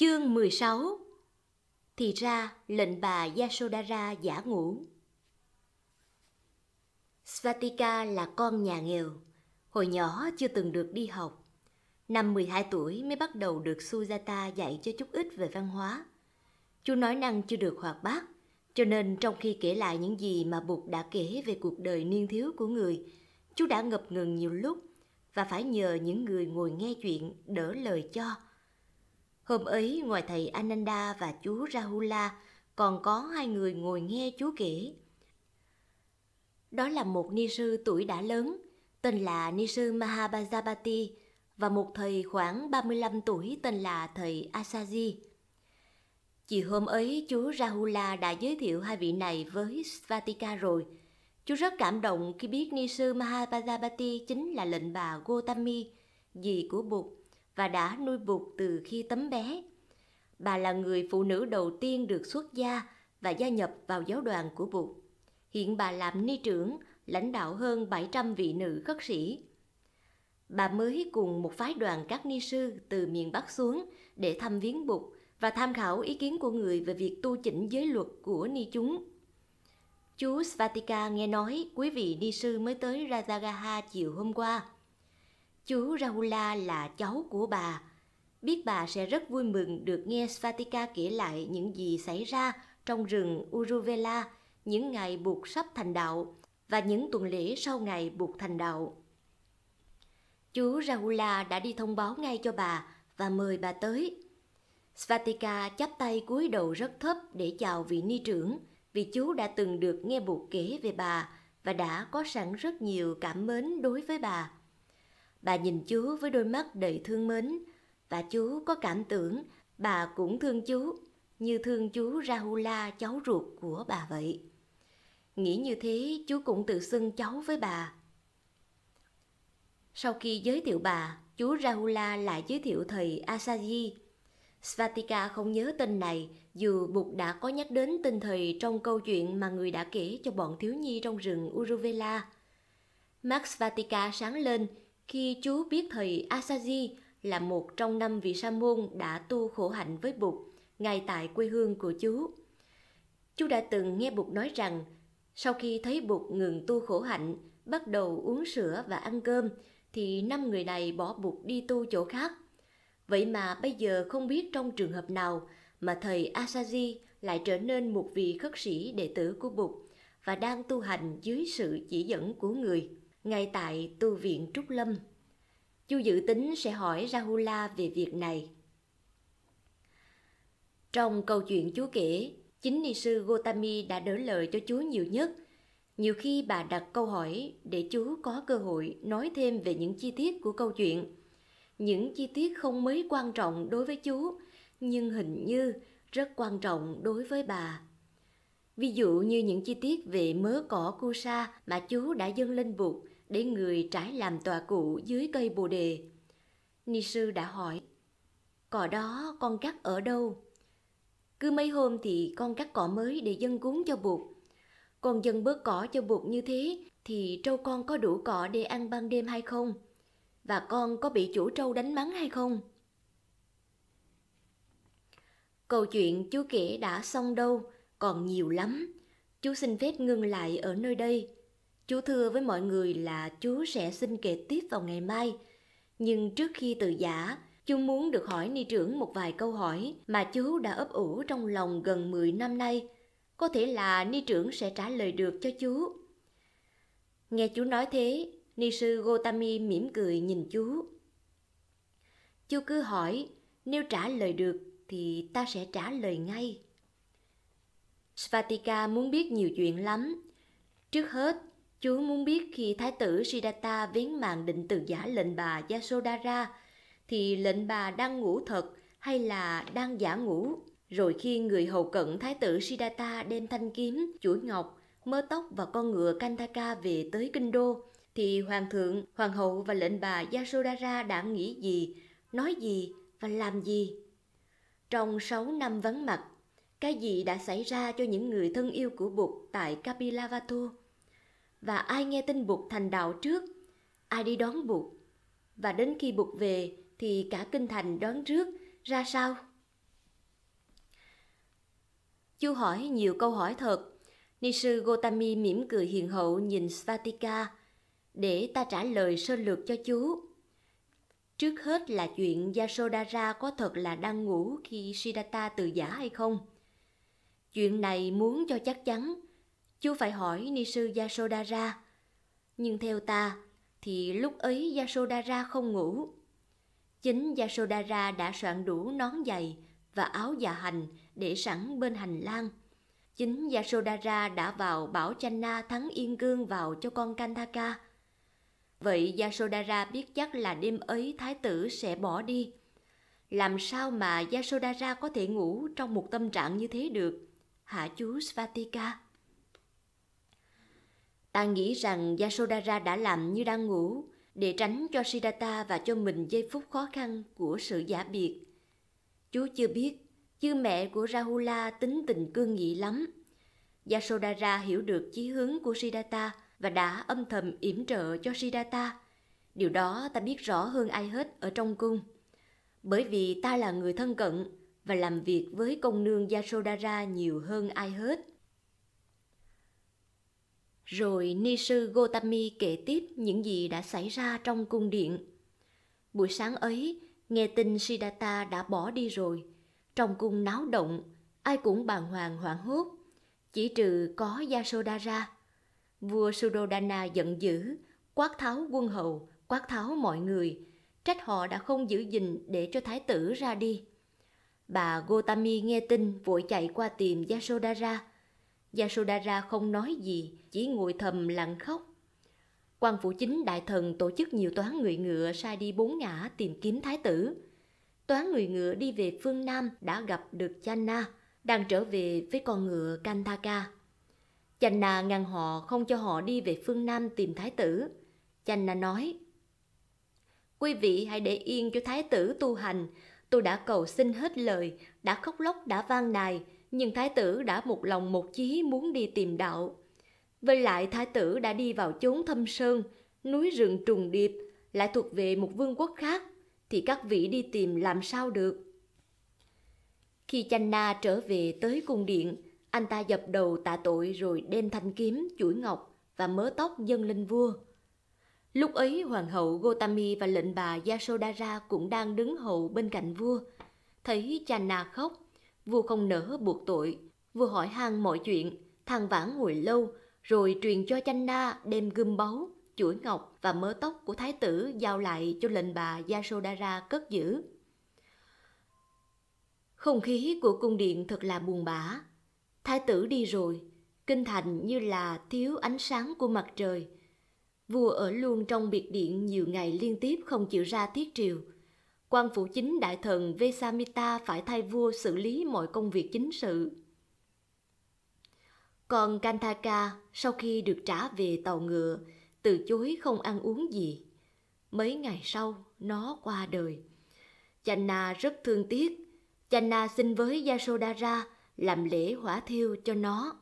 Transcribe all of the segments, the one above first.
Chương 16 Thì ra lệnh bà Yasodhara giả ngủ. Svatika là con nhà nghèo, hồi nhỏ chưa từng được đi học. Năm 12 tuổi mới bắt đầu được Sujata dạy cho chút ít về văn hóa. Chú nói năng chưa được hoạt bát, cho nên trong khi kể lại những gì mà Bụt đã kể về cuộc đời niên thiếu của người, chú đã ngập ngừng nhiều lúc và phải nhờ những người ngồi nghe chuyện đỡ lời cho – Hôm ấy ngoài thầy Ananda và chú Rahula còn có hai người ngồi nghe chú kể. Đó là một ni sư tuổi đã lớn, tên là ni sư Mahabhajapati và một thầy khoảng 35 tuổi tên là thầy Asaji. Chiều hôm ấy chú Rahula đã giới thiệu hai vị này với Svatika rồi. Chú rất cảm động khi biết ni sư Mahabhajapati chính là lệnh bà Gotami, dì của Bụt và đã nuôi bụt từ khi tấm bé. Bà là người phụ nữ đầu tiên được xuất gia và gia nhập vào giáo đoàn của Bụt. Hiện bà làm ni trưởng, lãnh đạo hơn 700 vị nữ khất sĩ. Bà mới cùng một phái đoàn các ni sư từ miền Bắc xuống để thăm viếng Bụt và tham khảo ý kiến của người về việc tu chỉnh giới luật của ni chúng. Chú Svatika nghe nói quý vị ni sư mới tới Rajagaha chiều hôm qua – Chú Rahula là cháu của bà. Biết bà sẽ rất vui mừng được nghe Svatika kể lại những gì xảy ra trong rừng Uruvela những ngày buộc sắp thành đạo và những tuần lễ sau ngày buộc thành đạo. Chú Rahula đã đi thông báo ngay cho bà và mời bà tới. Svatika chắp tay cúi đầu rất thấp để chào vị ni trưởng vì chú đã từng được nghe buộc kể về bà và đã có sẵn rất nhiều cảm mến đối với bà. Bà nhìn chú với đôi mắt đầy thương mến và chú có cảm tưởng bà cũng thương chú, như thương chú Rahula cháu ruột của bà vậy. Nghĩ như thế, chú cũng tự xưng cháu với bà. Sau khi giới thiệu bà, chú Rahula lại giới thiệu thầy Asaji. Svatika không nhớ tên này, dù Bụt đã có nhắc đến tên thầy trong câu chuyện mà người đã kể cho bọn thiếu nhi trong rừng Uruvela. Max svatika sáng lên khi chú biết thầy Asaji là một trong năm vị sa môn đã tu khổ hạnh với Bụt ngay tại quê hương của chú. Chú đã từng nghe Bụt nói rằng sau khi thấy Bụt ngừng tu khổ hạnh, bắt đầu uống sữa và ăn cơm thì năm người này bỏ Bụt đi tu chỗ khác. Vậy mà bây giờ không biết trong trường hợp nào mà thầy Asaji lại trở nên một vị khất sĩ đệ tử của Bụt và đang tu hành dưới sự chỉ dẫn của người ngay tại tu viện Trúc Lâm. Chu dự tính sẽ hỏi Rahula về việc này. Trong câu chuyện Chúa kể, chính ni sư Gotami đã đỡ lời cho Chúa nhiều nhất. Nhiều khi bà đặt câu hỏi để Chúa có cơ hội nói thêm về những chi tiết của câu chuyện. Những chi tiết không mấy quan trọng đối với Chúa, nhưng hình như rất quan trọng đối với bà. Ví dụ như những chi tiết về mớ cỏ cu sa mà chú đã dâng lên bụt để người trải làm tòa cụ dưới cây bồ đề. Ni sư đã hỏi, cỏ đó con cắt ở đâu? Cứ mấy hôm thì con cắt cỏ mới để dân cúng cho bụt. Còn dân bớt cỏ cho bụt như thế thì trâu con có đủ cỏ để ăn ban đêm hay không? Và con có bị chủ trâu đánh mắng hay không? Câu chuyện chú kể đã xong đâu, còn nhiều lắm. Chú xin phép ngưng lại ở nơi đây Chú thưa với mọi người là chú sẽ xin kể tiếp vào ngày mai. Nhưng trước khi từ giả, chú muốn được hỏi ni trưởng một vài câu hỏi mà chú đã ấp ủ trong lòng gần 10 năm nay. Có thể là ni trưởng sẽ trả lời được cho chú. Nghe chú nói thế, ni sư Gotami mỉm cười nhìn chú. Chú cứ hỏi, nếu trả lời được thì ta sẽ trả lời ngay. Svatika muốn biết nhiều chuyện lắm. Trước hết, Chúa muốn biết khi Thái tử Siddhartha viếng màn định từ giả lệnh bà Yasodhara thì lệnh bà đang ngủ thật hay là đang giả ngủ. Rồi khi người hầu cận Thái tử Siddhartha đem thanh kiếm, chuỗi ngọc, mơ tóc và con ngựa Kantaka về tới kinh đô, thì hoàng thượng, hoàng hậu và lệnh bà Yasodhara đã nghĩ gì, nói gì và làm gì. Trong 6 năm vắng mặt, cái gì đã xảy ra cho những người thân yêu của Bụt tại Kapilavatthu? và ai nghe tin Bụt thành đạo trước, ai đi đón Bụt. Và đến khi Bụt về thì cả kinh thành đón trước ra sao? Chú hỏi nhiều câu hỏi thật. ni sư Gotami mỉm cười hiền hậu nhìn Svatika. Để ta trả lời sơ lược cho chú. Trước hết là chuyện Yasodhara có thật là đang ngủ khi Siddhartha từ giả hay không? Chuyện này muốn cho chắc chắn, chú phải hỏi ni sư Yasodhara. Nhưng theo ta, thì lúc ấy Yasodhara không ngủ. Chính Yasodhara đã soạn đủ nón giày và áo dạ hành để sẵn bên hành lang. Chính Yasodhara đã vào bảo Channa thắng Yên Cương vào cho con Kantaka. Vậy Yasodhara biết chắc là đêm ấy thái tử sẽ bỏ đi. Làm sao mà Yasodhara có thể ngủ trong một tâm trạng như thế được? Hả chú Svatika? Ta nghĩ rằng Yasodhara đã làm như đang ngủ để tránh cho Siddhartha và cho mình giây phút khó khăn của sự giả biệt. Chú chưa biết, chứ mẹ của Rahula tính tình cương nghị lắm. Yasodhara hiểu được chí hướng của Siddhartha và đã âm thầm yểm trợ cho Siddhartha. Điều đó ta biết rõ hơn ai hết ở trong cung. Bởi vì ta là người thân cận và làm việc với công nương Yasodhara nhiều hơn ai hết. Rồi ni sư Gotami kể tiếp những gì đã xảy ra trong cung điện. Buổi sáng ấy, nghe tin Siddhartha đã bỏ đi rồi. Trong cung náo động, ai cũng bàng hoàng hoảng hốt, chỉ trừ có Yasoda ra. Vua Surodhana giận dữ, quát tháo quân hầu, quát tháo mọi người, trách họ đã không giữ gìn để cho thái tử ra đi. Bà Gotami nghe tin vội chạy qua tìm Yasodhara Yasodhara không nói gì, chỉ ngồi thầm lặng khóc. Quan phủ chính đại thần tổ chức nhiều toán người ngựa sai đi bốn ngã tìm kiếm thái tử. Toán người ngựa đi về phương Nam đã gặp được Channa, đang trở về với con ngựa Kantaka. Channa ngăn họ không cho họ đi về phương Nam tìm thái tử. Channa nói, Quý vị hãy để yên cho thái tử tu hành, tôi đã cầu xin hết lời, đã khóc lóc đã vang nài, nhưng thái tử đã một lòng một chí muốn đi tìm đạo. Với lại thái tử đã đi vào chốn thâm sơn, núi rừng trùng điệp, lại thuộc về một vương quốc khác, thì các vị đi tìm làm sao được. Khi Chanh Na trở về tới cung điện, anh ta dập đầu tạ tội rồi đem thanh kiếm, chuỗi ngọc và mớ tóc dâng lên vua. Lúc ấy hoàng hậu Gotami và lệnh bà Yasodhara cũng đang đứng hậu bên cạnh vua. Thấy Channa khóc, vua không nỡ buộc tội, vua hỏi han mọi chuyện, thằng vãn ngồi lâu, rồi truyền cho chanh na đem gươm báu, chuỗi ngọc và mớ tóc của thái tử giao lại cho lệnh bà Yasodara cất giữ. Không khí của cung điện thật là buồn bã. Thái tử đi rồi, kinh thành như là thiếu ánh sáng của mặt trời. Vua ở luôn trong biệt điện nhiều ngày liên tiếp không chịu ra tiết triều – quan phủ chính đại thần Vesamita phải thay vua xử lý mọi công việc chính sự. Còn Kantaka sau khi được trả về tàu ngựa, từ chối không ăn uống gì. Mấy ngày sau, nó qua đời. Channa rất thương tiếc. Channa xin với Yasodhara làm lễ hỏa thiêu cho nó.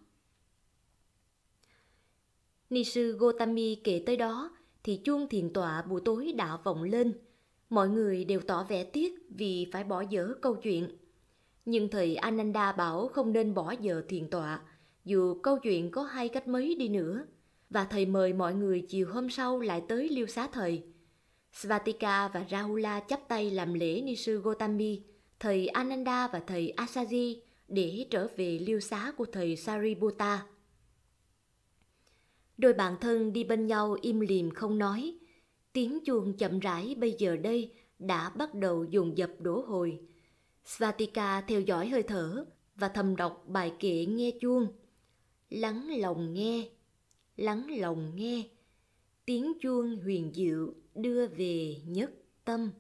Ni sư Gotami kể tới đó thì chuông thiền tọa buổi tối đã vọng lên – Mọi người đều tỏ vẻ tiếc vì phải bỏ dở câu chuyện. Nhưng thầy Ananda bảo không nên bỏ dở thiền tọa, dù câu chuyện có hay cách mấy đi nữa. Và thầy mời mọi người chiều hôm sau lại tới liêu xá thầy. Svatika và Rahula chắp tay làm lễ ni sư Gotami, thầy Ananda và thầy Asaji để trở về liêu xá của thầy Sariputta. Đôi bạn thân đi bên nhau im lìm không nói, tiếng chuông chậm rãi bây giờ đây đã bắt đầu dùng dập đổ hồi. Svatika theo dõi hơi thở và thầm đọc bài kệ nghe chuông. Lắng lòng nghe, lắng lòng nghe, tiếng chuông huyền diệu đưa về nhất tâm.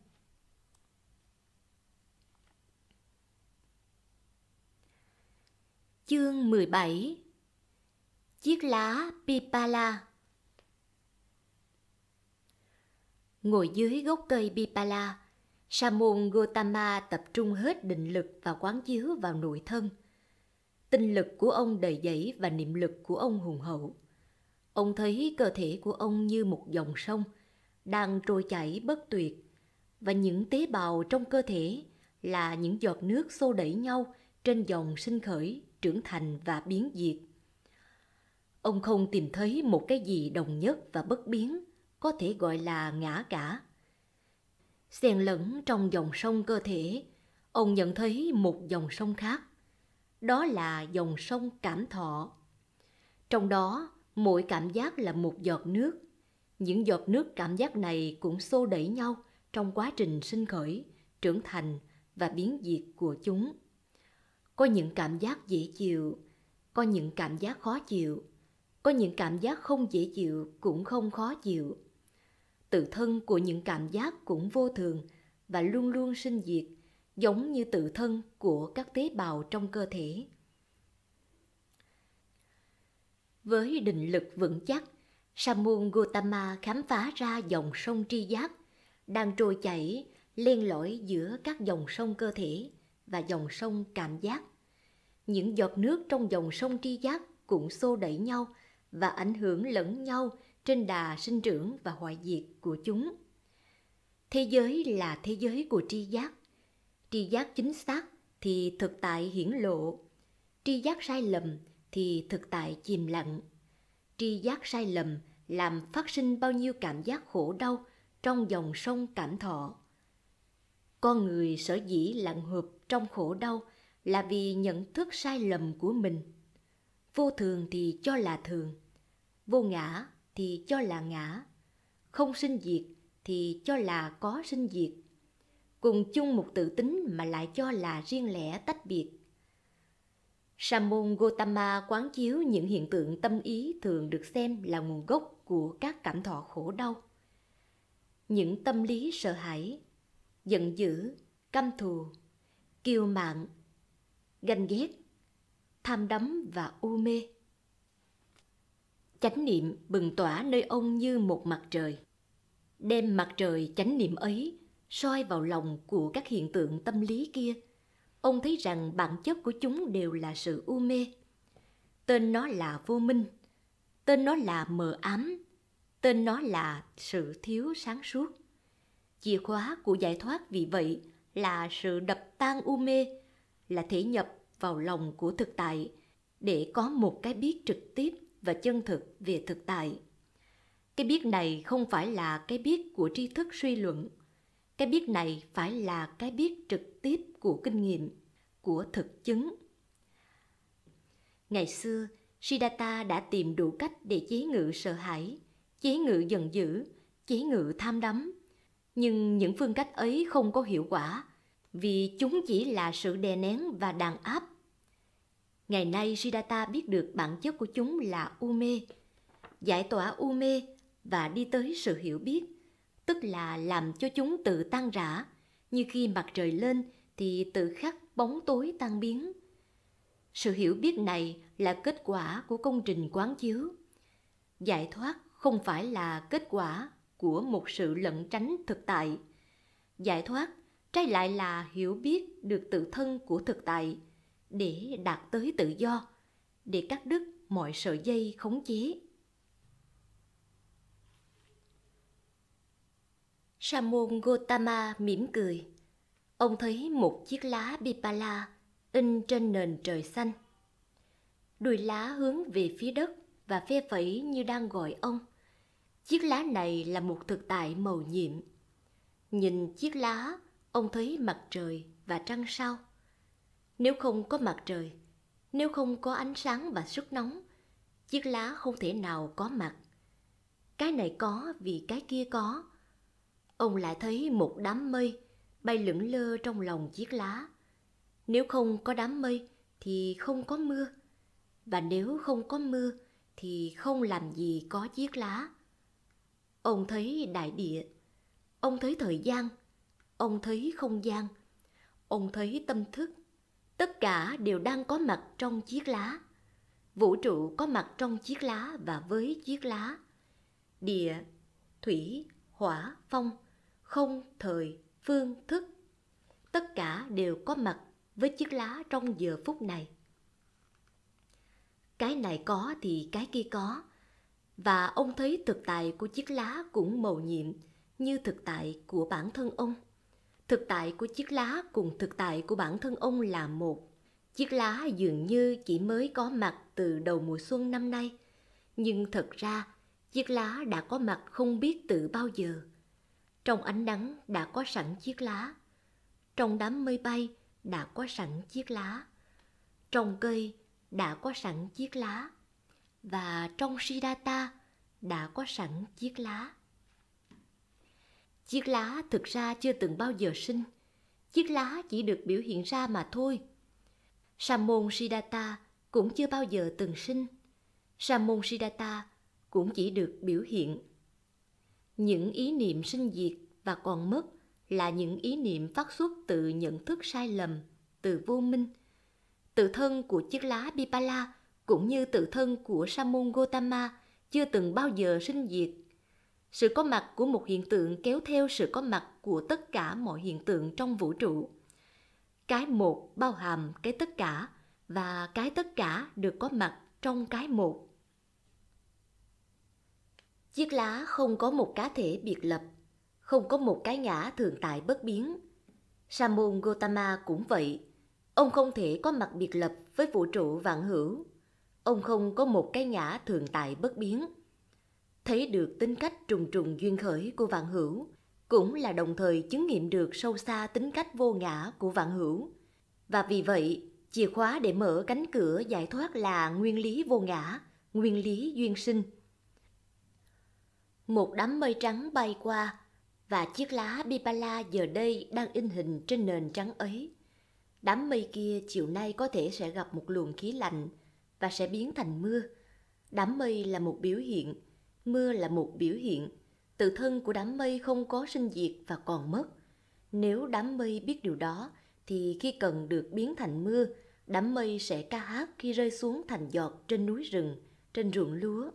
Chương 17 Chiếc lá Pipala ngồi dưới gốc cây Bipala. Sa môn Gotama tập trung hết định lực và quán chiếu vào nội thân. Tinh lực của ông đầy dẫy và niệm lực của ông hùng hậu. Ông thấy cơ thể của ông như một dòng sông, đang trôi chảy bất tuyệt, và những tế bào trong cơ thể là những giọt nước xô đẩy nhau trên dòng sinh khởi, trưởng thành và biến diệt. Ông không tìm thấy một cái gì đồng nhất và bất biến có thể gọi là ngã cả. Xen lẫn trong dòng sông cơ thể, ông nhận thấy một dòng sông khác. Đó là dòng sông cảm thọ. Trong đó, mỗi cảm giác là một giọt nước. Những giọt nước cảm giác này cũng xô đẩy nhau trong quá trình sinh khởi, trưởng thành và biến diệt của chúng. Có những cảm giác dễ chịu, có những cảm giác khó chịu, có những cảm giác không dễ chịu cũng không khó chịu tự thân của những cảm giác cũng vô thường và luôn luôn sinh diệt giống như tự thân của các tế bào trong cơ thể với định lực vững chắc samun gautama khám phá ra dòng sông tri giác đang trôi chảy len lỏi giữa các dòng sông cơ thể và dòng sông cảm giác những giọt nước trong dòng sông tri giác cũng xô đẩy nhau và ảnh hưởng lẫn nhau trên đà sinh trưởng và hoại diệt của chúng. Thế giới là thế giới của tri giác. Tri giác chính xác thì thực tại hiển lộ. Tri giác sai lầm thì thực tại chìm lặng. Tri giác sai lầm làm phát sinh bao nhiêu cảm giác khổ đau trong dòng sông cảm thọ. Con người sở dĩ lặng hợp trong khổ đau là vì nhận thức sai lầm của mình. Vô thường thì cho là thường, vô ngã thì cho là ngã, không sinh diệt thì cho là có sinh diệt. Cùng chung một tự tính mà lại cho là riêng lẻ tách biệt. Sa môn Gotama quán chiếu những hiện tượng tâm ý thường được xem là nguồn gốc của các cảm thọ khổ đau. Những tâm lý sợ hãi, giận dữ, căm thù, kiêu mạn, ganh ghét, tham đắm và u mê chánh niệm bừng tỏa nơi ông như một mặt trời. Đem mặt trời chánh niệm ấy soi vào lòng của các hiện tượng tâm lý kia, ông thấy rằng bản chất của chúng đều là sự u mê. Tên nó là vô minh, tên nó là mờ ám, tên nó là sự thiếu sáng suốt. Chìa khóa của giải thoát vì vậy là sự đập tan u mê, là thể nhập vào lòng của thực tại để có một cái biết trực tiếp và chân thực về thực tại. Cái biết này không phải là cái biết của tri thức suy luận. Cái biết này phải là cái biết trực tiếp của kinh nghiệm, của thực chứng. Ngày xưa, Siddhartha đã tìm đủ cách để chế ngự sợ hãi, chế ngự giận dữ, chế ngự tham đắm. Nhưng những phương cách ấy không có hiệu quả, vì chúng chỉ là sự đè nén và đàn áp Ngày nay Siddhartha biết được bản chất của chúng là u mê. Giải tỏa u mê và đi tới sự hiểu biết, tức là làm cho chúng tự tan rã, như khi mặt trời lên thì tự khắc bóng tối tan biến. Sự hiểu biết này là kết quả của công trình quán chiếu. Giải thoát không phải là kết quả của một sự lẩn tránh thực tại. Giải thoát trái lại là hiểu biết được tự thân của thực tại – để đạt tới tự do, để cắt đứt mọi sợi dây khống chế. Sa môn Gotama mỉm cười. Ông thấy một chiếc lá Bipala in trên nền trời xanh. Đuôi lá hướng về phía đất và phe phẩy như đang gọi ông. Chiếc lá này là một thực tại màu nhiệm. Nhìn chiếc lá, ông thấy mặt trời và trăng sao. Nếu không có mặt trời, nếu không có ánh sáng và sức nóng, chiếc lá không thể nào có mặt. Cái này có vì cái kia có. Ông lại thấy một đám mây bay lững lơ trong lòng chiếc lá. Nếu không có đám mây thì không có mưa, và nếu không có mưa thì không làm gì có chiếc lá. Ông thấy đại địa, ông thấy thời gian, ông thấy không gian, ông thấy tâm thức, tất cả đều đang có mặt trong chiếc lá vũ trụ có mặt trong chiếc lá và với chiếc lá địa thủy hỏa phong không thời phương thức tất cả đều có mặt với chiếc lá trong giờ phút này cái này có thì cái kia có và ông thấy thực tại của chiếc lá cũng mầu nhiệm như thực tại của bản thân ông Thực tại của chiếc lá cùng thực tại của bản thân ông là một. Chiếc lá dường như chỉ mới có mặt từ đầu mùa xuân năm nay, nhưng thật ra chiếc lá đã có mặt không biết từ bao giờ. Trong ánh nắng đã có sẵn chiếc lá, trong đám mây bay đã có sẵn chiếc lá, trong cây đã có sẵn chiếc lá, và trong Siddhartha đã có sẵn chiếc lá. Chiếc lá thực ra chưa từng bao giờ sinh. Chiếc lá chỉ được biểu hiện ra mà thôi. Samon Siddhartha cũng chưa bao giờ từng sinh. Samon Siddhartha cũng chỉ được biểu hiện. Những ý niệm sinh diệt và còn mất là những ý niệm phát xuất từ nhận thức sai lầm, từ vô minh. Tự thân của chiếc lá Bipala cũng như tự thân của Samon Gotama chưa từng bao giờ sinh diệt sự có mặt của một hiện tượng kéo theo sự có mặt của tất cả mọi hiện tượng trong vũ trụ cái một bao hàm cái tất cả và cái tất cả được có mặt trong cái một chiếc lá không có một cá thể biệt lập không có một cái ngã thường tại bất biến sa môn gotama cũng vậy ông không thể có mặt biệt lập với vũ trụ vạn hữu ông không có một cái ngã thường tại bất biến thấy được tính cách trùng trùng duyên khởi của Vạn Hữu, cũng là đồng thời chứng nghiệm được sâu xa tính cách vô ngã của Vạn Hữu. Và vì vậy, chìa khóa để mở cánh cửa giải thoát là nguyên lý vô ngã, nguyên lý duyên sinh. Một đám mây trắng bay qua và chiếc lá Bipala giờ đây đang in hình trên nền trắng ấy. Đám mây kia chiều nay có thể sẽ gặp một luồng khí lạnh và sẽ biến thành mưa. Đám mây là một biểu hiện mưa là một biểu hiện, tự thân của đám mây không có sinh diệt và còn mất. Nếu đám mây biết điều đó, thì khi cần được biến thành mưa, đám mây sẽ ca hát khi rơi xuống thành giọt trên núi rừng, trên ruộng lúa.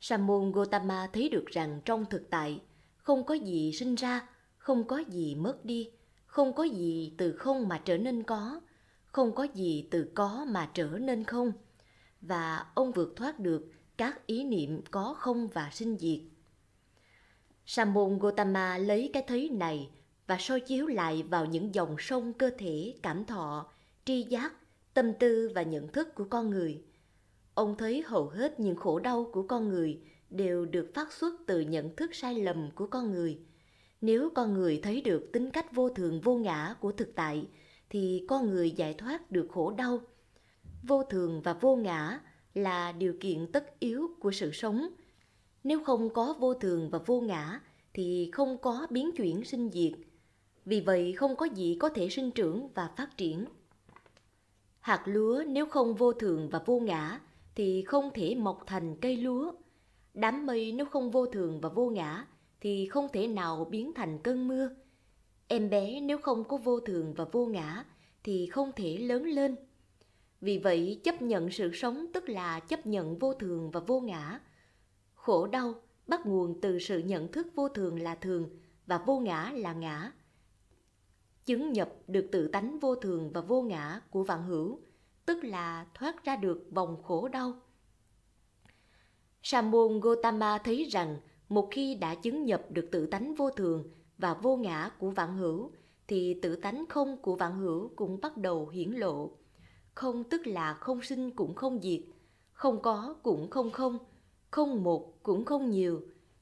Sa môn Gotama thấy được rằng trong thực tại, không có gì sinh ra, không có gì mất đi, không có gì từ không mà trở nên có, không có gì từ có mà trở nên không. Và ông vượt thoát được các ý niệm có không và sinh diệt. Samon Gotama lấy cái thấy này và soi chiếu lại vào những dòng sông cơ thể, cảm thọ, tri giác, tâm tư và nhận thức của con người. Ông thấy hầu hết những khổ đau của con người đều được phát xuất từ nhận thức sai lầm của con người. Nếu con người thấy được tính cách vô thường vô ngã của thực tại, thì con người giải thoát được khổ đau. Vô thường và vô ngã là điều kiện tất yếu của sự sống. Nếu không có vô thường và vô ngã thì không có biến chuyển sinh diệt. Vì vậy không có gì có thể sinh trưởng và phát triển. Hạt lúa nếu không vô thường và vô ngã thì không thể mọc thành cây lúa. Đám mây nếu không vô thường và vô ngã thì không thể nào biến thành cơn mưa. Em bé nếu không có vô thường và vô ngã thì không thể lớn lên. Vì vậy, chấp nhận sự sống tức là chấp nhận vô thường và vô ngã. Khổ đau bắt nguồn từ sự nhận thức vô thường là thường và vô ngã là ngã. Chứng nhập được tự tánh vô thường và vô ngã của vạn hữu, tức là thoát ra được vòng khổ đau. Sa môn Gotama thấy rằng một khi đã chứng nhập được tự tánh vô thường và vô ngã của vạn hữu, thì tự tánh không của vạn hữu cũng bắt đầu hiển lộ không tức là không sinh cũng không diệt, không có cũng không không, không một cũng không nhiều,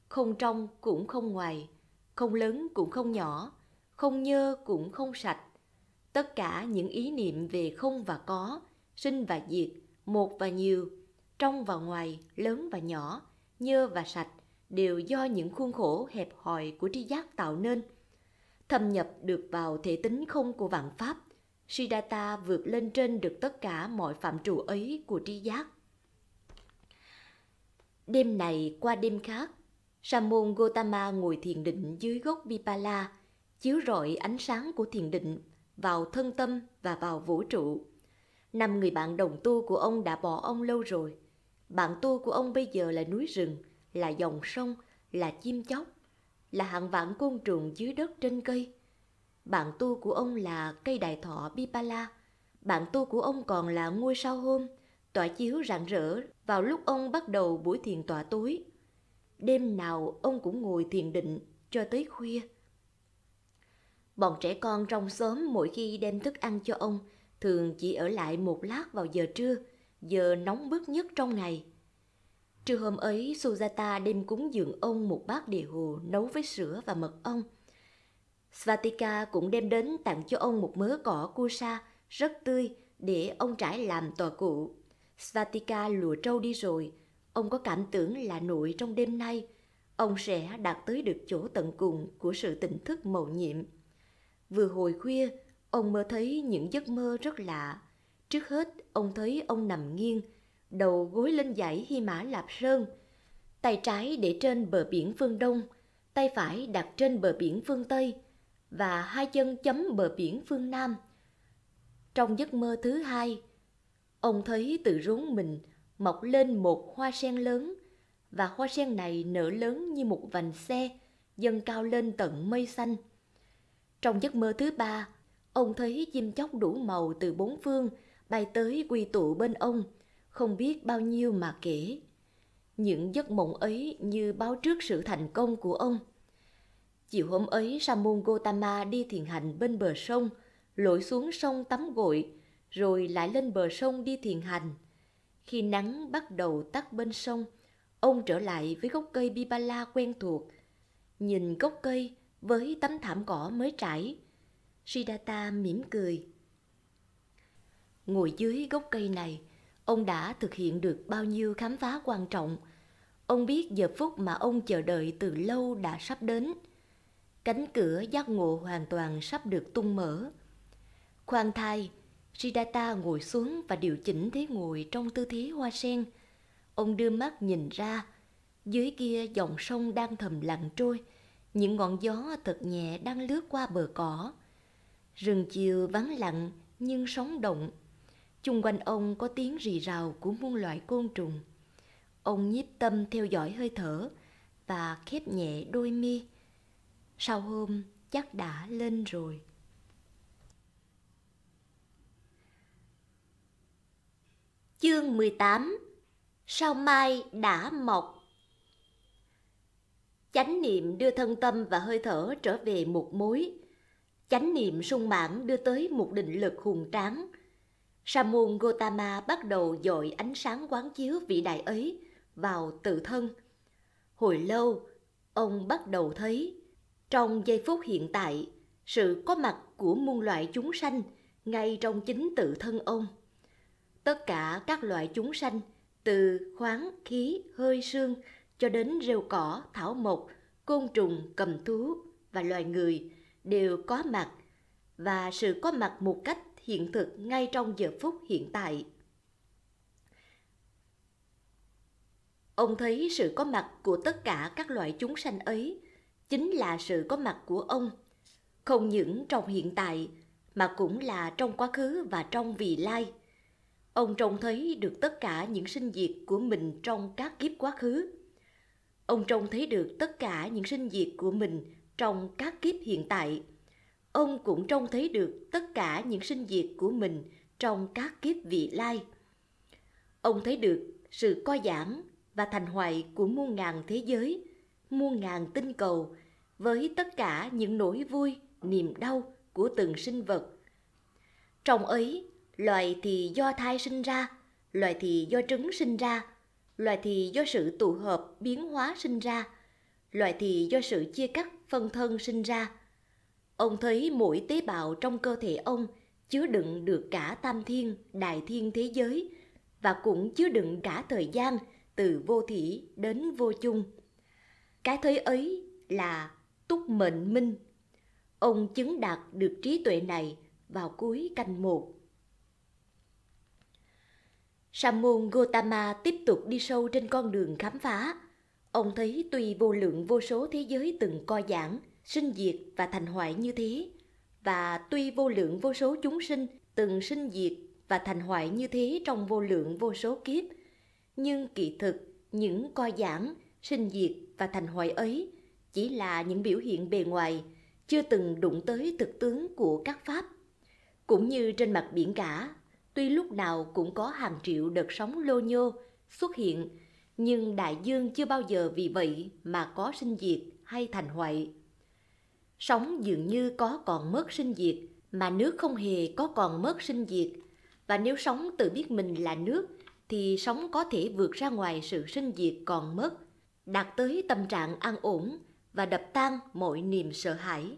không trong cũng không ngoài, không lớn cũng không nhỏ, không nhơ cũng không sạch. Tất cả những ý niệm về không và có, sinh và diệt, một và nhiều, trong và ngoài, lớn và nhỏ, nhơ và sạch đều do những khuôn khổ hẹp hòi của tri giác tạo nên. Thâm nhập được vào thể tính không của vạn pháp – Siddhartha vượt lên trên được tất cả mọi phạm trù ấy của tri giác. Đêm này qua đêm khác, sa môn Gotama ngồi thiền định dưới gốc Vipala, chiếu rọi ánh sáng của thiền định vào thân tâm và vào vũ trụ. Năm người bạn đồng tu của ông đã bỏ ông lâu rồi. Bạn tu của ông bây giờ là núi rừng, là dòng sông, là chim chóc, là hàng vạn côn trùng dưới đất trên cây – bạn tu của ông là cây đại thọ Bipala. bạn tu của ông còn là ngôi sao hôm, tỏa chiếu rạng rỡ vào lúc ông bắt đầu buổi thiền tọa tối. Đêm nào ông cũng ngồi thiền định cho tới khuya. Bọn trẻ con trong xóm mỗi khi đem thức ăn cho ông thường chỉ ở lại một lát vào giờ trưa, giờ nóng bức nhất trong ngày. Trưa hôm ấy, Suzata đem cúng dường ông một bát địa hồ nấu với sữa và mật ong – Svatika cũng đem đến tặng cho ông một mớ cỏ kusa rất tươi để ông trải làm tòa cụ. Svatika lùa trâu đi rồi, ông có cảm tưởng là nội trong đêm nay, ông sẽ đạt tới được chỗ tận cùng của sự tỉnh thức mầu nhiệm. Vừa hồi khuya, ông mơ thấy những giấc mơ rất lạ. Trước hết, ông thấy ông nằm nghiêng, đầu gối lên dãy Hy Mã Lạp Sơn, tay trái để trên bờ biển phương Đông, tay phải đặt trên bờ biển phương Tây, và hai chân chấm bờ biển phương Nam. Trong giấc mơ thứ hai, ông thấy từ rốn mình mọc lên một hoa sen lớn và hoa sen này nở lớn như một vành xe, dâng cao lên tận mây xanh. Trong giấc mơ thứ ba, ông thấy chim chóc đủ màu từ bốn phương bay tới quy tụ bên ông, không biết bao nhiêu mà kể. Những giấc mộng ấy như báo trước sự thành công của ông. Chiều hôm ấy, Ramon Gotama đi thiền hành bên bờ sông, lội xuống sông tắm gội, rồi lại lên bờ sông đi thiền hành. Khi nắng bắt đầu tắt bên sông, ông trở lại với gốc cây Bibala quen thuộc. Nhìn gốc cây với tấm thảm cỏ mới trải, Siddhartha mỉm cười. Ngồi dưới gốc cây này, ông đã thực hiện được bao nhiêu khám phá quan trọng. Ông biết giờ phút mà ông chờ đợi từ lâu đã sắp đến – cánh cửa giác ngộ hoàn toàn sắp được tung mở. Khoan thai, Siddhartha ngồi xuống và điều chỉnh thế ngồi trong tư thế hoa sen. Ông đưa mắt nhìn ra, dưới kia dòng sông đang thầm lặng trôi, những ngọn gió thật nhẹ đang lướt qua bờ cỏ. Rừng chiều vắng lặng nhưng sóng động. Chung quanh ông có tiếng rì rào của muôn loại côn trùng. Ông nhiếp tâm theo dõi hơi thở và khép nhẹ đôi mi sau hôm chắc đã lên rồi Chương 18 Sao mai đã mọc Chánh niệm đưa thân tâm và hơi thở trở về một mối Chánh niệm sung mãn đưa tới một định lực hùng tráng samun môn Gotama bắt đầu dội ánh sáng quán chiếu vị đại ấy vào tự thân Hồi lâu, ông bắt đầu thấy trong giây phút hiện tại, sự có mặt của muôn loại chúng sanh ngay trong chính tự thân ông. Tất cả các loại chúng sanh từ khoáng, khí, hơi sương cho đến rêu cỏ, thảo mộc, côn trùng, cầm thú và loài người đều có mặt và sự có mặt một cách hiện thực ngay trong giờ phút hiện tại. Ông thấy sự có mặt của tất cả các loại chúng sanh ấy chính là sự có mặt của ông, không những trong hiện tại mà cũng là trong quá khứ và trong vị lai. Ông trông thấy được tất cả những sinh diệt của mình trong các kiếp quá khứ. Ông trông thấy được tất cả những sinh diệt của mình trong các kiếp hiện tại. Ông cũng trông thấy được tất cả những sinh diệt của mình trong các kiếp vị lai. Ông thấy được sự co giãn và thành hoại của muôn ngàn thế giới – muôn ngàn tinh cầu với tất cả những nỗi vui, niềm đau của từng sinh vật. Trong ấy, loài thì do thai sinh ra, loài thì do trứng sinh ra, loài thì do sự tụ hợp biến hóa sinh ra, loài thì do sự chia cắt phân thân sinh ra. Ông thấy mỗi tế bào trong cơ thể ông chứa đựng được cả tam thiên, đại thiên thế giới và cũng chứa đựng cả thời gian từ vô thủy đến vô chung. Cái thấy ấy là túc mệnh minh. Ông chứng đạt được trí tuệ này vào cuối canh một. samun Gotama tiếp tục đi sâu trên con đường khám phá. Ông thấy tuy vô lượng vô số thế giới từng co giảng, sinh diệt và thành hoại như thế, và tuy vô lượng vô số chúng sinh từng sinh diệt và thành hoại như thế trong vô lượng vô số kiếp, nhưng kỳ thực những co giảng sinh diệt và thành hoại ấy chỉ là những biểu hiện bề ngoài, chưa từng đụng tới thực tướng của các pháp. Cũng như trên mặt biển cả, tuy lúc nào cũng có hàng triệu đợt sóng lô nhô xuất hiện, nhưng đại dương chưa bao giờ vì vậy mà có sinh diệt hay thành hoại. Sóng dường như có còn mất sinh diệt, mà nước không hề có còn mất sinh diệt. Và nếu sóng tự biết mình là nước, thì sóng có thể vượt ra ngoài sự sinh diệt còn mất đạt tới tâm trạng an ổn và đập tan mọi niềm sợ hãi.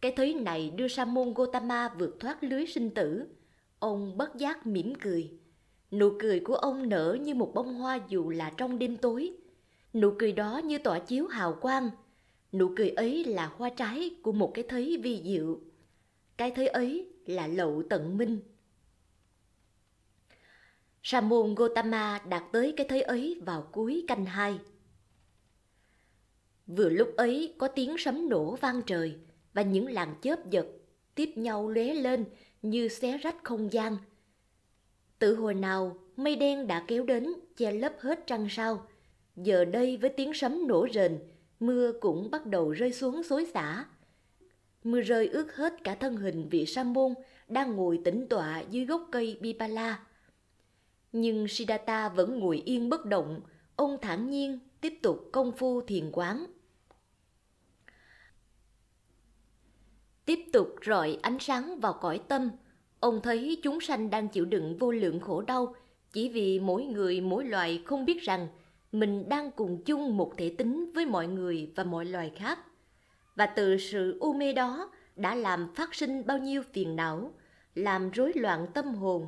Cái thấy này đưa Samon Gotama vượt thoát lưới sinh tử. Ông bất giác mỉm cười. Nụ cười của ông nở như một bông hoa dù là trong đêm tối. Nụ cười đó như tỏa chiếu hào quang. Nụ cười ấy là hoa trái của một cái thấy vi diệu. Cái thấy ấy là lậu tận minh. Samon Gotama đạt tới cái thấy ấy vào cuối canh hai. Vừa lúc ấy có tiếng sấm nổ vang trời và những làn chớp giật tiếp nhau lóe lên như xé rách không gian. Từ hồi nào mây đen đã kéo đến che lấp hết trăng sao, giờ đây với tiếng sấm nổ rền, mưa cũng bắt đầu rơi xuống xối xả. Mưa rơi ướt hết cả thân hình vị sa môn đang ngồi tĩnh tọa dưới gốc cây Bipala. Nhưng Siddhartha vẫn ngồi yên bất động, ông thản nhiên tiếp tục công phu thiền quán. tiếp tục rọi ánh sáng vào cõi tâm. Ông thấy chúng sanh đang chịu đựng vô lượng khổ đau chỉ vì mỗi người mỗi loài không biết rằng mình đang cùng chung một thể tính với mọi người và mọi loài khác. Và từ sự u mê đó đã làm phát sinh bao nhiêu phiền não, làm rối loạn tâm hồn.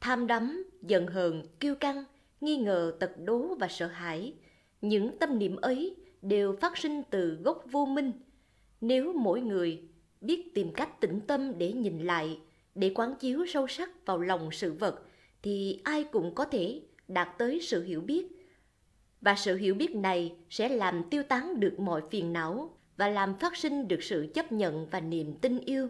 Tham đắm, giận hờn, kiêu căng, nghi ngờ, tật đố và sợ hãi. Những tâm niệm ấy đều phát sinh từ gốc vô minh. Nếu mỗi người biết tìm cách tĩnh tâm để nhìn lại, để quán chiếu sâu sắc vào lòng sự vật thì ai cũng có thể đạt tới sự hiểu biết. Và sự hiểu biết này sẽ làm tiêu tán được mọi phiền não và làm phát sinh được sự chấp nhận và niềm tin yêu.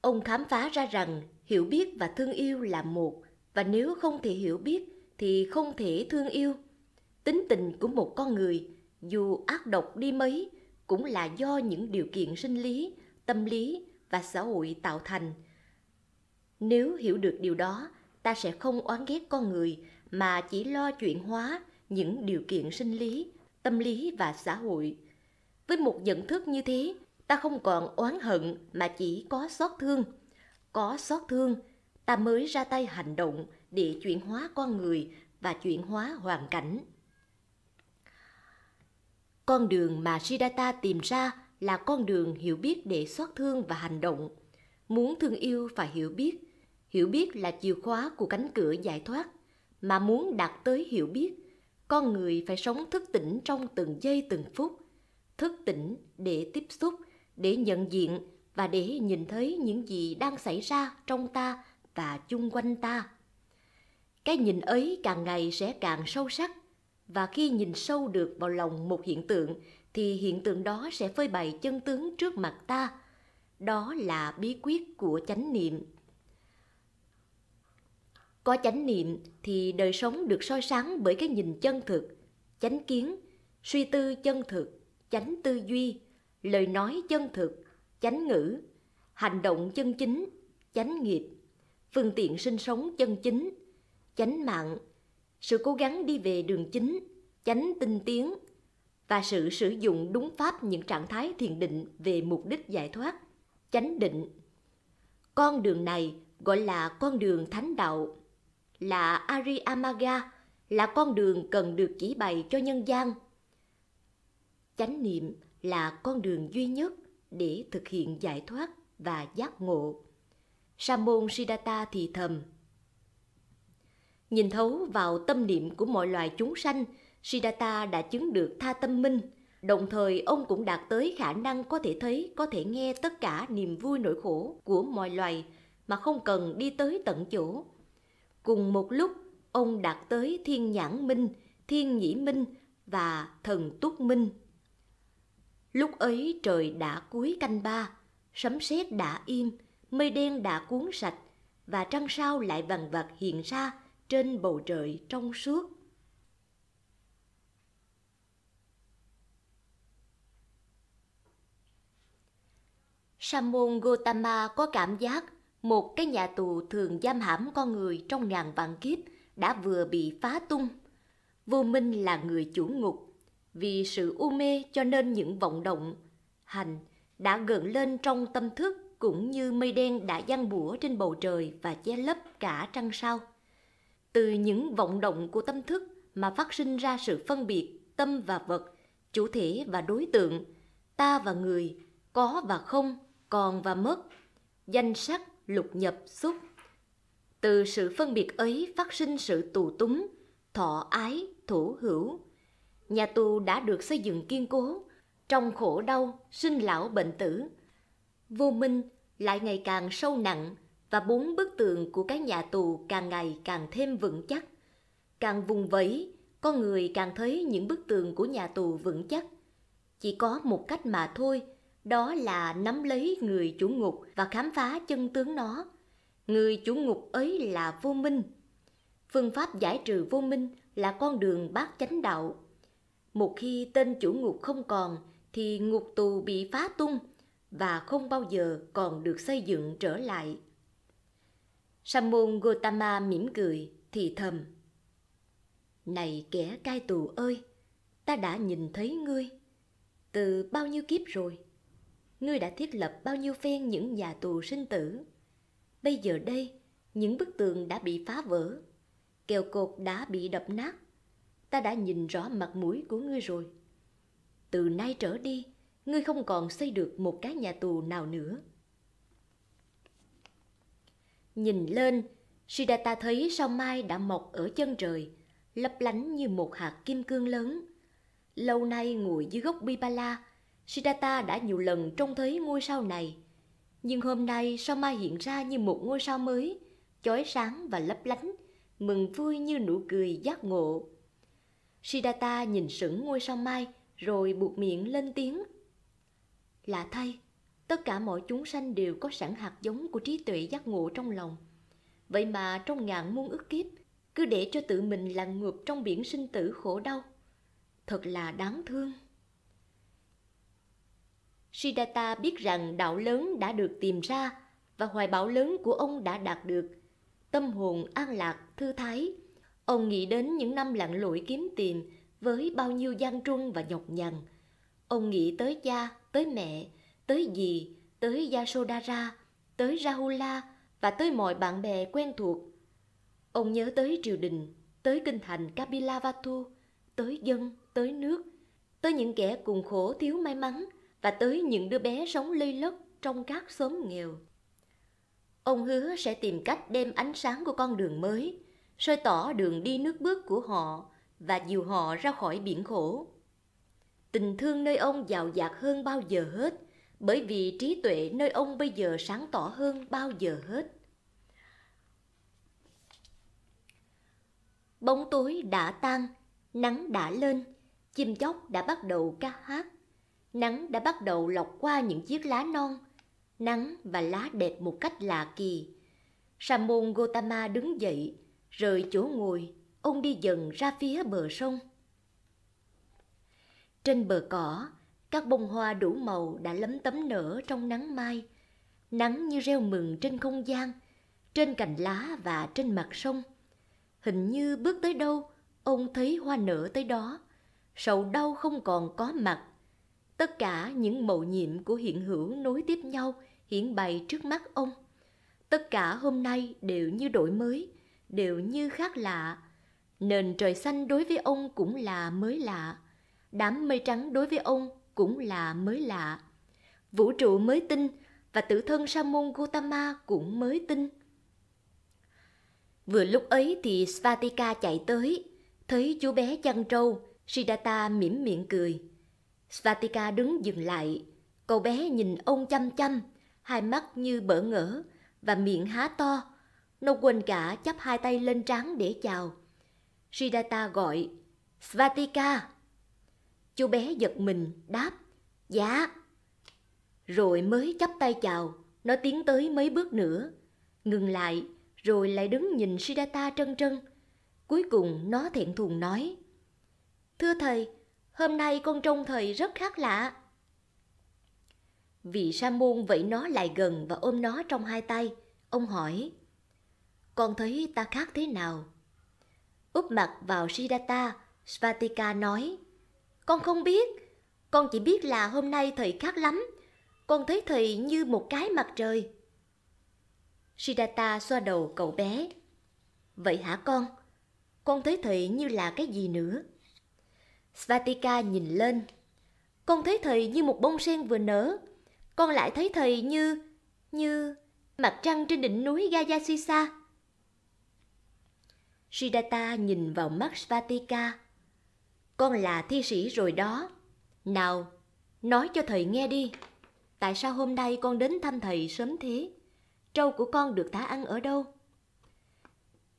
Ông khám phá ra rằng hiểu biết và thương yêu là một và nếu không thể hiểu biết thì không thể thương yêu. Tính tình của một con người dù ác độc đi mấy cũng là do những điều kiện sinh lý, tâm lý và xã hội tạo thành. Nếu hiểu được điều đó, ta sẽ không oán ghét con người mà chỉ lo chuyển hóa những điều kiện sinh lý, tâm lý và xã hội. Với một nhận thức như thế, ta không còn oán hận mà chỉ có xót thương. Có xót thương, ta mới ra tay hành động để chuyển hóa con người và chuyển hóa hoàn cảnh. Con đường mà Siddhartha tìm ra là con đường hiểu biết để xót thương và hành động. Muốn thương yêu phải hiểu biết. Hiểu biết là chìa khóa của cánh cửa giải thoát. Mà muốn đạt tới hiểu biết, con người phải sống thức tỉnh trong từng giây từng phút. Thức tỉnh để tiếp xúc, để nhận diện và để nhìn thấy những gì đang xảy ra trong ta và chung quanh ta. Cái nhìn ấy càng ngày sẽ càng sâu sắc, và khi nhìn sâu được vào lòng một hiện tượng thì hiện tượng đó sẽ phơi bày chân tướng trước mặt ta. Đó là bí quyết của chánh niệm. Có chánh niệm thì đời sống được soi sáng bởi cái nhìn chân thực, chánh kiến, suy tư chân thực, chánh tư duy, lời nói chân thực, chánh ngữ, hành động chân chính, chánh nghiệp, phương tiện sinh sống chân chính, chánh mạng, sự cố gắng đi về đường chính, chánh tinh tiến và sự sử dụng đúng pháp những trạng thái thiền định về mục đích giải thoát, chánh định. Con đường này gọi là con đường thánh đạo, là Ari là con đường cần được chỉ bày cho nhân gian. Chánh niệm là con đường duy nhất để thực hiện giải thoát và giác ngộ. Sa môn Siddhartha thì thầm Nhìn thấu vào tâm niệm của mọi loài chúng sanh, Siddhartha đã chứng được tha tâm minh. Đồng thời, ông cũng đạt tới khả năng có thể thấy, có thể nghe tất cả niềm vui nỗi khổ của mọi loài mà không cần đi tới tận chỗ. Cùng một lúc, ông đạt tới thiên nhãn minh, thiên nhĩ minh và thần túc minh. Lúc ấy trời đã cuối canh ba, sấm sét đã im, mây đen đã cuốn sạch và trăng sao lại vằn vặt hiện ra trên bầu trời trong suốt Samon Gautama có cảm giác một cái nhà tù thường giam hãm con người trong ngàn vạn kiếp đã vừa bị phá tung. Vô minh là người chủ ngục, vì sự u mê cho nên những vọng động, hành đã gần lên trong tâm thức cũng như mây đen đã giăng bủa trên bầu trời và che lấp cả trăng sao từ những vọng động của tâm thức mà phát sinh ra sự phân biệt tâm và vật chủ thể và đối tượng ta và người có và không còn và mất danh sắc lục nhập xúc từ sự phân biệt ấy phát sinh sự tù túng thọ ái thủ hữu nhà tù đã được xây dựng kiên cố trong khổ đau sinh lão bệnh tử vô minh lại ngày càng sâu nặng và bốn bức tường của các nhà tù càng ngày càng thêm vững chắc. Càng vùng vẫy, con người càng thấy những bức tường của nhà tù vững chắc. Chỉ có một cách mà thôi, đó là nắm lấy người chủ ngục và khám phá chân tướng nó. Người chủ ngục ấy là vô minh. Phương pháp giải trừ vô minh là con đường bát chánh đạo. Một khi tên chủ ngục không còn thì ngục tù bị phá tung và không bao giờ còn được xây dựng trở lại. Samon Gotama mỉm cười, thì thầm. Này kẻ cai tù ơi, ta đã nhìn thấy ngươi. Từ bao nhiêu kiếp rồi, ngươi đã thiết lập bao nhiêu phen những nhà tù sinh tử. Bây giờ đây, những bức tường đã bị phá vỡ, kèo cột đã bị đập nát. Ta đã nhìn rõ mặt mũi của ngươi rồi. Từ nay trở đi, ngươi không còn xây được một cái nhà tù nào nữa. Nhìn lên, Siddhartha thấy sao mai đã mọc ở chân trời, lấp lánh như một hạt kim cương lớn. Lâu nay ngồi dưới gốc Bipala, Siddhartha đã nhiều lần trông thấy ngôi sao này. Nhưng hôm nay sao mai hiện ra như một ngôi sao mới, chói sáng và lấp lánh, mừng vui như nụ cười giác ngộ. Siddhartha nhìn sững ngôi sao mai rồi buộc miệng lên tiếng. Lạ thay, tất cả mọi chúng sanh đều có sẵn hạt giống của trí tuệ giác ngộ trong lòng. Vậy mà trong ngàn muôn ức kiếp, cứ để cho tự mình lặn ngược trong biển sinh tử khổ đau. Thật là đáng thương. Siddhartha biết rằng đạo lớn đã được tìm ra và hoài bão lớn của ông đã đạt được. Tâm hồn an lạc, thư thái. Ông nghĩ đến những năm lặn lội kiếm tìm với bao nhiêu gian trung và nhọc nhằn. Ông nghĩ tới cha, tới mẹ, tới dì, tới Yasodhara, tới Rahula và tới mọi bạn bè quen thuộc. Ông nhớ tới triều đình, tới kinh thành Kapilavatthu, tới dân, tới nước, tới những kẻ cùng khổ thiếu may mắn và tới những đứa bé sống lây lất trong các xóm nghèo. Ông hứa sẽ tìm cách đem ánh sáng của con đường mới, soi tỏ đường đi nước bước của họ và dìu họ ra khỏi biển khổ. Tình thương nơi ông giàu dạt hơn bao giờ hết – bởi vì trí tuệ nơi ông bây giờ sáng tỏ hơn bao giờ hết. Bóng tối đã tan, nắng đã lên, chim chóc đã bắt đầu ca hát. Nắng đã bắt đầu lọc qua những chiếc lá non, nắng và lá đẹp một cách lạ kỳ. Samon Gotama đứng dậy, rời chỗ ngồi, ông đi dần ra phía bờ sông. Trên bờ cỏ, các bông hoa đủ màu đã lấm tấm nở trong nắng mai. Nắng như reo mừng trên không gian, trên cành lá và trên mặt sông. Hình như bước tới đâu, ông thấy hoa nở tới đó. Sầu đau không còn có mặt. Tất cả những mầu nhiệm của hiện hữu nối tiếp nhau hiển bày trước mắt ông. Tất cả hôm nay đều như đổi mới, đều như khác lạ. Nền trời xanh đối với ông cũng là mới lạ. Đám mây trắng đối với ông cũng là mới lạ. Vũ trụ mới tin và tử thân sa môn Gautama cũng mới tin. Vừa lúc ấy thì Svatika chạy tới, thấy chú bé chăn trâu, Siddhartha mỉm miệng cười. Svatika đứng dừng lại, cậu bé nhìn ông chăm chăm, hai mắt như bỡ ngỡ và miệng há to. Nó quên cả chắp hai tay lên trán để chào. Siddhartha gọi, Svatika! Chú bé giật mình đáp, dạ. Rồi mới chắp tay chào, nó tiến tới mấy bước nữa, ngừng lại, rồi lại đứng nhìn Siddhartha trân trân. Cuối cùng nó thẹn thùng nói, Thưa thầy, hôm nay con trông thầy rất khác lạ. Vị sa môn vẫy nó lại gần và ôm nó trong hai tay. Ông hỏi, con thấy ta khác thế nào? Úp mặt vào Siddhartha, Svatika nói, con không biết, con chỉ biết là hôm nay thầy khác lắm. Con thấy thầy như một cái mặt trời. Siddhartha xoa đầu cậu bé. Vậy hả con? Con thấy thầy như là cái gì nữa? Svatika nhìn lên. Con thấy thầy như một bông sen vừa nở. Con lại thấy thầy như... như... mặt trăng trên đỉnh núi Gayasisa. Siddhartha nhìn vào mắt Svatika con là thi sĩ rồi đó. Nào, nói cho thầy nghe đi. Tại sao hôm nay con đến thăm thầy sớm thế? Trâu của con được thả ăn ở đâu?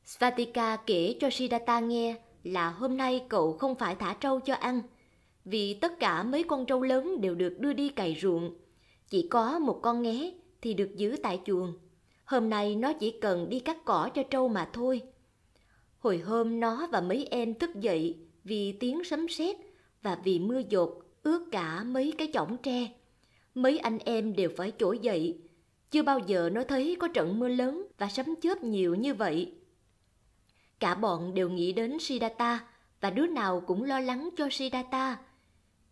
Svatika kể cho Siddhartha nghe là hôm nay cậu không phải thả trâu cho ăn, vì tất cả mấy con trâu lớn đều được đưa đi cày ruộng. Chỉ có một con nghé thì được giữ tại chuồng. Hôm nay nó chỉ cần đi cắt cỏ cho trâu mà thôi. Hồi hôm nó và mấy em thức dậy vì tiếng sấm sét và vì mưa dột ướt cả mấy cái chõng tre. Mấy anh em đều phải trỗi dậy. Chưa bao giờ nó thấy có trận mưa lớn và sấm chớp nhiều như vậy. Cả bọn đều nghĩ đến Siddhartha và đứa nào cũng lo lắng cho Siddhartha.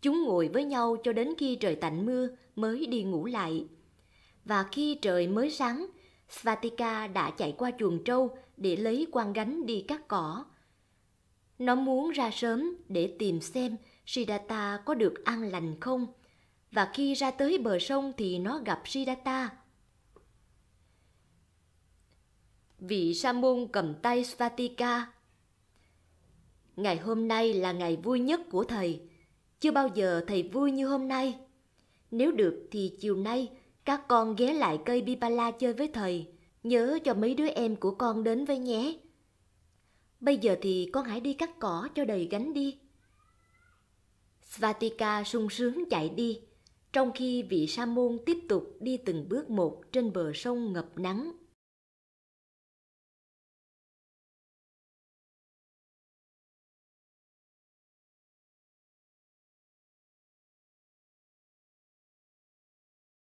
Chúng ngồi với nhau cho đến khi trời tạnh mưa mới đi ngủ lại. Và khi trời mới sáng, Svatika đã chạy qua chuồng trâu để lấy quan gánh đi cắt cỏ nó muốn ra sớm để tìm xem Siddhartha có được an lành không. Và khi ra tới bờ sông thì nó gặp Siddhartha. Vị sa môn cầm tay Svatika. Ngày hôm nay là ngày vui nhất của thầy. Chưa bao giờ thầy vui như hôm nay. Nếu được thì chiều nay các con ghé lại cây Bipala chơi với thầy. Nhớ cho mấy đứa em của con đến với nhé. Bây giờ thì con hãy đi cắt cỏ cho đầy gánh đi. Svatika sung sướng chạy đi, trong khi vị sa môn tiếp tục đi từng bước một trên bờ sông ngập nắng